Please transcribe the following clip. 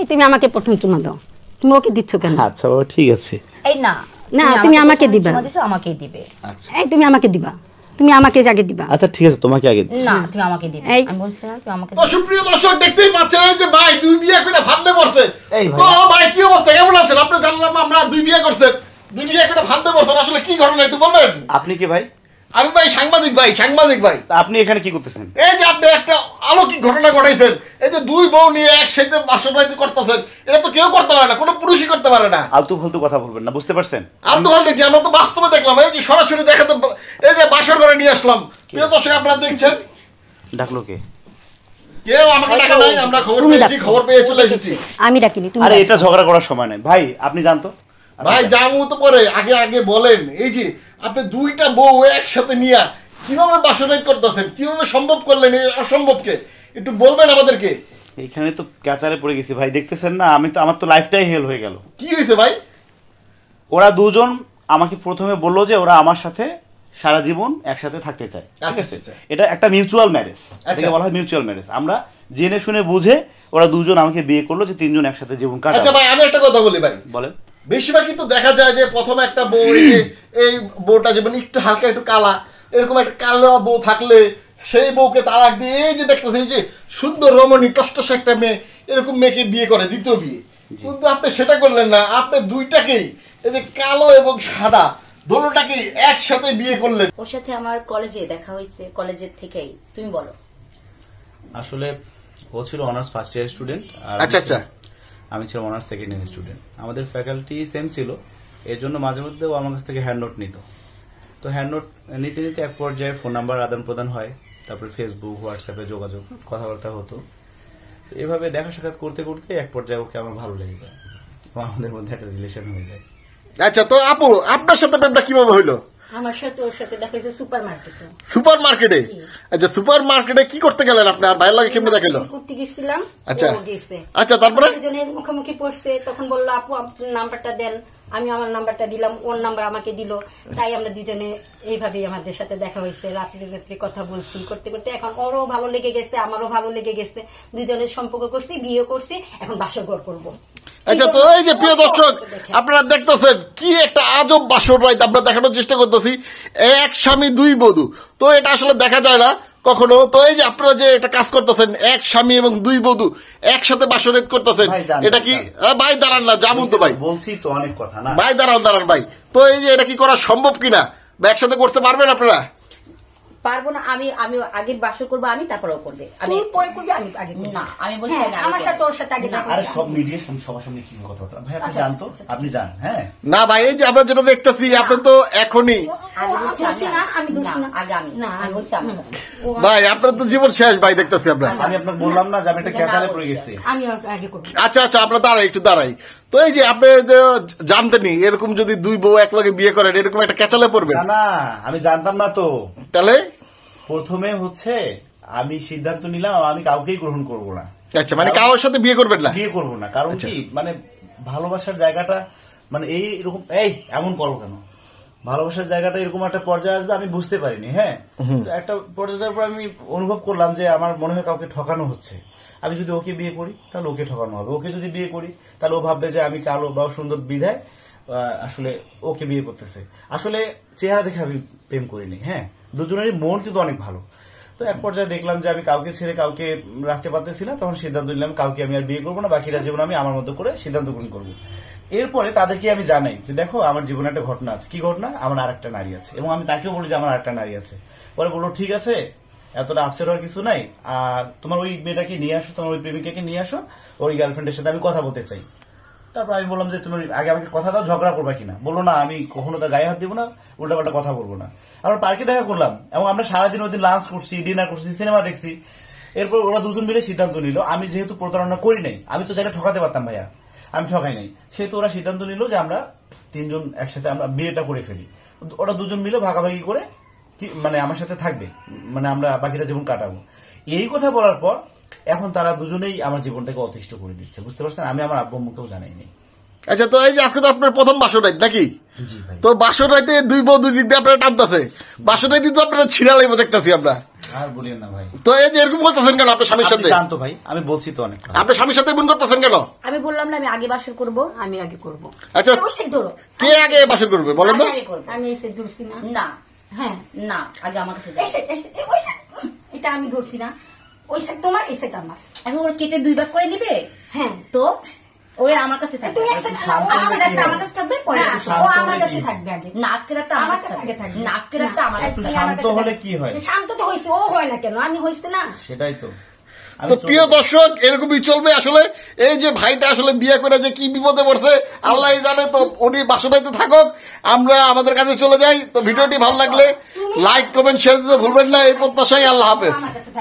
এই তুমি আমাকে প্রথম চুমা দাও তুমি ওকে দিচ্ছ কেন আচ্ছা ও ঠিক আছে এই না না তুমি আমাকে দিবা তুমি দিছো আমাকেই দিবে আচ্ছা এই তুমি আমাকে দিবা তুমি আমাকে আগে দিবা আচ্ছা ঠিক আছে তোমাকে আগে না তুমি আমাকে দিবে আমি বলছিলাম তুমি আমাকে তো সুপ্রিয় দর্শক দেখতেই পাচ্ছেন যে ভাই দুই বিয়া করে ফান্দে পড়ছে এই ভাই ও ভাই কি অবস্থা কেমন আছেন আপনি জানলাম আমরা দুই বিয়া করছেন দুই বিয়া করে ফান্দে পড়ছেন আসলে কি ঘটনা একটু বলবেন আপনি কি ভাই আমি ভাই সাংবাদিক ভাই সাংবাদিক ভাই আপনি এখানে কি করতেছেন এই যে আপনি একটা আলৌকিক ঘটনা ঘটাইছেন এই যে দুই বউ নিয়ে একসাথে বাসনাইতে করতেছেন এটা তো কেউ করতে পারে না কোনো পুরুষই করতে পারে না আলতু ফালতু কথা বলবেন না বুঝতে পারছেন আলতু ফালতু কি আমরা তো বাস্তবে দেখলাম এই যে সরাসরি দেখাতে এই যে বাসর ঘরে নিয়ে আসলাম প্রিয় দর্শক আপনারা দেখছেন ডাকলো কে আপনি দুইটা বউ একসাথে নিয়ে কিভাবে বাসনাইট করতেছেন কিভাবে সম্ভব করলেন এই অসম্ভবকে একটু বলবেন আমাদেরকে এখানে তো ক্যাচারে পড়ে গেছি ভাই দেখতেছেন না আমি তো আমার তো লাইফটাই হেল হয়ে গেল কি হয়েছে ভাই ওরা দুজন আমাকে প্রথমে বললো যে ওরা আমার সাথে সারা জীবন একসাথে থাকতে চায় আচ্ছা, আচ্ছা, আচ্ছা। এটা একটা মিউচুয়াল ম্যারেজ এটাকে বলা হয় মিউচুয়াল ম্যারেজ আমরা জেনে শুনে বুঝে ওরা দুজন আমাকে বিয়ে করলো যে তিনজন একসাথে জীবন কাটাবে আচ্ছা ভাই আমি একটা কথা বলি ভাই বলেন বেশিরভাগই তো দেখা যায় যে প্রথমে একটা বউ এই বউটা যেমন একটু হালকা একটু কালা এরকম একটা কালো বউ থাকলে সেই বউকে তালাক দিয়ে এই যে দেখতেছে যে সুন্দর রমণী টসটস একটা মেয়ে এরকম মেয়েকে বিয়ে করে দ্বিতীয় বিয়ে কিন্তু আপনি সেটা করলেন না আপনি দুইটাকেই এই যে কালো এবং সাদা দুটোটাকে একসাথে বিয়ে করলেন ওর সাথে আমার কলেজে দেখা হয়েছে কলেজের থেকেই তুমি বলো আসলে ও ছিল অনার্স ফার্স্ট ইয়ার স্টুডেন্ট আচ্ছা আচ্ছা আমি আচ্ছা। ছিলাম অনার্স সেকেন্ড ইয়ার স্টুডেন্ট আমাদের ফ্যাকাল্টি সেম ছিল এর জন্য মাঝে মধ্যে ও আমার কাছ থেকে হ্যান্ড নোট নিত তো হ্যান্ড নোট নিতে নিতে এক পর্যায়ে ফোন নাম্বার আদান প্রদান হয় তারপরে ফেসবুক হোয়াটসঅ্যাপে যোগাযোগ কথাবার্তা হতো এভাবে দেখা সাক্ষাৎ করতে করতে এক পর্যায়ে ওকে আমার ভালো লেগে যায় আমাদের মধ্যে একটা রিলেশন হয়ে যায় আচ্ছা তো আপু আপনার সাথে ব্যাপারটা কিভাবে হইলো আমার সাথে ওর সাথে দেখা হয়েছে সুপার মার্কেটে সুপার মার্কেটে আচ্ছা সুপার মার্কেটে কি করতে গেলেন আপনি আর ভাইয়ের লাগে কেমনে করতে গেছিলাম আচ্ছা আচ্ছা তারপরে দুজনের মুখোমুখি পড়ছে তখন বললো আপু আপনার নাম্বারটা দেন আমি আমার নাম্বারটা দিলাম ওর নাম্বার আমাকে দিল তাই আমরা দুজনে এইভাবেই আমাদের সাথে দেখা হয়েছে রাত্রি রাত্রি কথা বলছি করতে করতে এখন ওরও ভালো লেগে গেছে আমারও ভালো লেগে গেছে দুজনের সম্পর্ক করছি বিয়ে করছি এখন বাসরঘর করবো আচ্ছা তো এই যে প্রিয় দর্শক আপনারা দেখতেছেন কি একটা আজব বাসর বাড়িতে আমরা দেখানোর চেষ্টা করতেছি এক স্বামী দুই বধূ তো এটা আসলে দেখা যায় না কখনো তো এই যে আপনারা যে একটা কাজ করতেছেন এক স্বামী এবং দুই বধু একসাথে বাসরেত করতেছেন এটা কি হ্যাঁ, ভাই দাঁড়ান না যাবুন তো ভাই বলছি তো অনেক কথা না ভাই দাঁড়ান দাঁড়ান ভাই তো এই যে এটা কি করা সম্ভব কিনা বা একসাথে করতে পারবেন আপনারা পারবো না আমি আমি আগে বাসর করবো আমি তারপরে করবে আমি পরে করবে আমি আগে না আমি বলছি হ্যাঁ, আমার সাথে ওর সাথে আগে আর সব মিডিয়া সবার সামনে কি কথা ভাই আপনি আচ্ছা, জানতো আচ্ছা, আচ্ছা। আপনি জান হ্যাঁ না ভাই এই যে আমরা যেটা দেখতেছি আপনি তো এখনই আচ্ছা, আচ্ছা, জানতেনি এরকম যদি দুই বউ এক লগে বিয়ে করেন এরকম একটা ক্যাচালে পড়বে না আমি জানতাম না তো তাহলে প্রথমে হচ্ছে আমি সিদ্ধান্ত নিলাম আমি কাউকেই গ্রহণ করব না আচ্ছা মানে কারোর সাথে বিয়ে করবেন না বিয়ে করবো না কারণ আচ্ছা। কি মানে ভালোবাসার জায়গাটা মানে এই রকম এই এমন করো কেন ভালোবাসার জায়গাটা এরকম একটা পর্যায়ে আসবে আমি বুঝতে পারিনি হ্যাঁ একটা পর্যায়ের পর আমি অনুভব করলাম যে আমার মনে হয় কাউকে ঠকানো হচ্ছে আমি যদি ওকে বিয়ে করি তাহলে ওকে ঠকানো হবে ওকে যদি বিয়ে করি তাহলে ও ভাববে যে আমি কালো বা সুন্দর বিধায় আসলে ওকে বিয়ে করতেছে আসলে চেহারা দেখে আমি প্রেম করিনি হ্যাঁ দুজনেরই মন কিন্তু অনেক ভালো তো এক পর্যায়ে দেখলাম যে আমি কাউকে ছেড়ে কাউকে রাখতে পারতেছি না তখন সিদ্ধান্ত নিলাম কাউকে আমি আর বিয়ে করবো না বাকিটা জীবন আমি আমার মতো করে সিদ্ধান্ত গ্রহণ করবো এরপরে তাদেরকে আমি জানাই যে দেখো আমার জীবনে একটা ঘটনা আছে কি ঘটনা আমার আর একটা নারী আছে এবং আমি তাকেও বলি যে আমার আর একটা নারী আছে পরে বললো ঠিক আছে এতটা আপসেট হওয়ার কিছু নাই আর তোমার ওই মেয়েটাকে নিয়ে আসো তোমার ওই প্রেমিকাকে নিয়ে আসো ওই গার্লফ্রেন্ডের সাথে আমি কথা বলতে চাই তারপর আমি বললাম যে তুমি আগে আমাকে কথা দাও ঝগড়া করবা কিনা বললো না আমি কখনো তার গায়ে হাত দিব না উল্টাপাল্টা কথা বলবো না আমরা পার্কে দেখা করলাম এবং আমরা সারাদিন ওই দিন লাঞ্চ করছি ডিনার করছি সিনেমা দেখছি এরপর ওরা দুজন মিলে সিদ্ধান্ত নিল আমি যেহেতু প্রতারণা করি নাই আমি তো জায়গা ঠকাতে পারতাম ভাইয়া আমি ঠকাই নাই সেহেতু ওরা সিদ্ধান্ত নিল যে আমরা তিনজন একসাথে আমরা বিয়েটা করে ফেলি ওরা দুজন মিলে ভাগাভাগি করে মানে আমার সাথে থাকবে মানে আমরা বাকিটা জীবন কাটাবো এই কথা বলার পর এখন তারা দুজনেই আমার জীবনটাকে অতিষ্ঠ করে দিচ্ছে বুঝতে পারছেন আমি আমার আব্বু মুখেও জানাইনি আচ্ছা তো এই যে আজকে তো আপনার প্রথম বাসর নাকি তো বাসর রাইতে দুই বউ দুই দিক আপনার টানতেছে বাসর রাইতে তো আপনার ছিঁড়া লাগবে দেখতেছি আমরা আমি আগে আমি আগে আচ্ছা আগে না না হ্যাঁ, এটা আমি ধরছি না ওই তোমার এই আমার এখন ওর কেটে দুই ভাগ করে দিবে হ্যাঁ তো আমার কাছে থাকবে তুমি আমার কাছে আমার কাছে থাকবে পরে ও আমার কাছে থাকবে আগে না আজকে আমার কাছে আগে থাকবে না আজকে আমার কাছে শান্ত হলে কি হয় শান্ত তো হইছে ও হয় না কেন আমি হইছে না সেটাই তো তো প্রিয় দর্শক এরকমই চলবে আসলে এই যে ভাইটা আসলে বিয়ে করে যে কি বিপদে পড়ছে আল্লাহ জানে তো উনি বাসনাইতে থাকুক আমরা আমাদের কাছে চলে যাই তো ভিডিওটি ভালো লাগলে লাইক কমেন্ট শেয়ার দিতে ভুলবেন না এই প্রত্যাশাই আল্লাহ হাফেজ